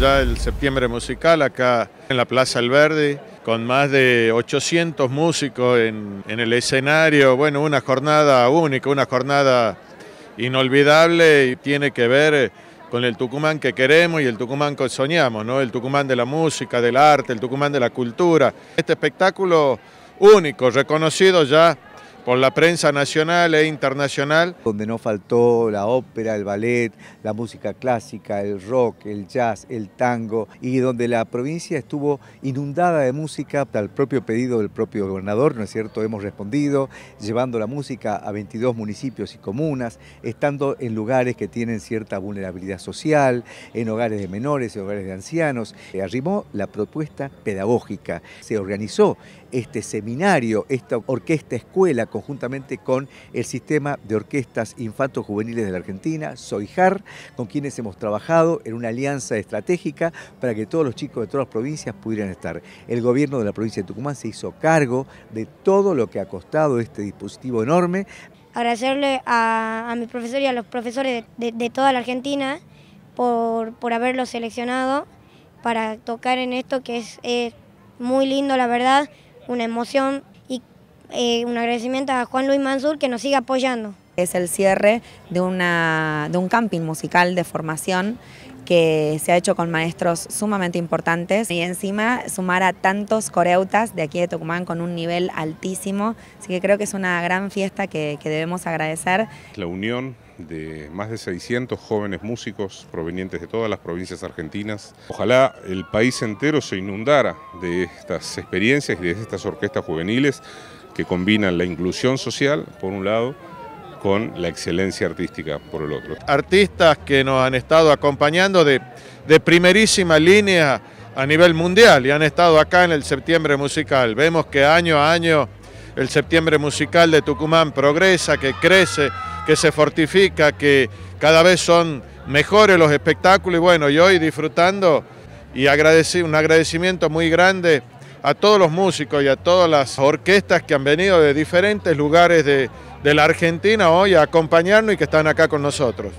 ya el septiembre musical acá en la Plaza Alberdi, con más de 800 músicos en, el escenario. Bueno, una jornada única, una jornada inolvidable y tiene que ver eh, con el Tucumán que queremos y el Tucumán que soñamos, ¿no? El Tucumán de la música, del arte, el Tucumán de la cultura. Este espectáculo único, reconocido ya por la prensa nacional e internacional. Donde no faltó la ópera, el ballet, la música clásica, el rock, el jazz, el tango, y donde la provincia estuvo inundada de música, al propio pedido del propio gobernador, ¿no es cierto? Hemos respondido, llevando la música a 22 municipios y comunas, estando en lugares que tienen cierta vulnerabilidad social, en hogares de menores, en hogares de ancianos. Se arrimó la propuesta pedagógica, se organizó este seminario, esta orquesta escuela, conjuntamente con el Sistema de Orquestas Infantos Juveniles de la Argentina, SOIJAR, con quienes hemos trabajado en una alianza estratégica para que todos los chicos de todas las provincias pudieran estar. El gobierno de la provincia de Tucumán se hizo cargo de todo lo que ha costado este dispositivo enorme. Agradecerle a, a mi profesor y a los profesores de, toda la Argentina por, por haberlo seleccionado para tocar en esto que es, muy lindo, la verdad, una emoción y eh, un agradecimiento a Juan Luis Mansur que nos sigue apoyando. Es el cierre de, una, de un camping musical de formación que se ha hecho con maestros sumamente importantes y encima sumar a tantos coreutas de aquí de Tucumán con un nivel altísimo, así que creo que es una gran fiesta que, que debemos agradecer. La unión de más de 600 jóvenes músicos provenientes de todas las provincias argentinas. Ojalá el país entero se inundara de estas experiencias y de estas orquestas juveniles que combinan la inclusión social, por un lado, con la excelencia artística, por el otro. Artistas que nos han estado acompañando de, de primerísima línea a nivel mundial y han estado acá en el septiembre musical. Vemos que año a año el septiembre musical de Tucumán progresa, que crece, que se fortifica, que cada vez son mejores los espectáculos y bueno, y hoy disfrutando y un agradecimiento muy grande a todos los músicos y a todas las orquestas que han venido de diferentes lugares de, la Argentina hoy a acompañarnos y que están acá con nosotros.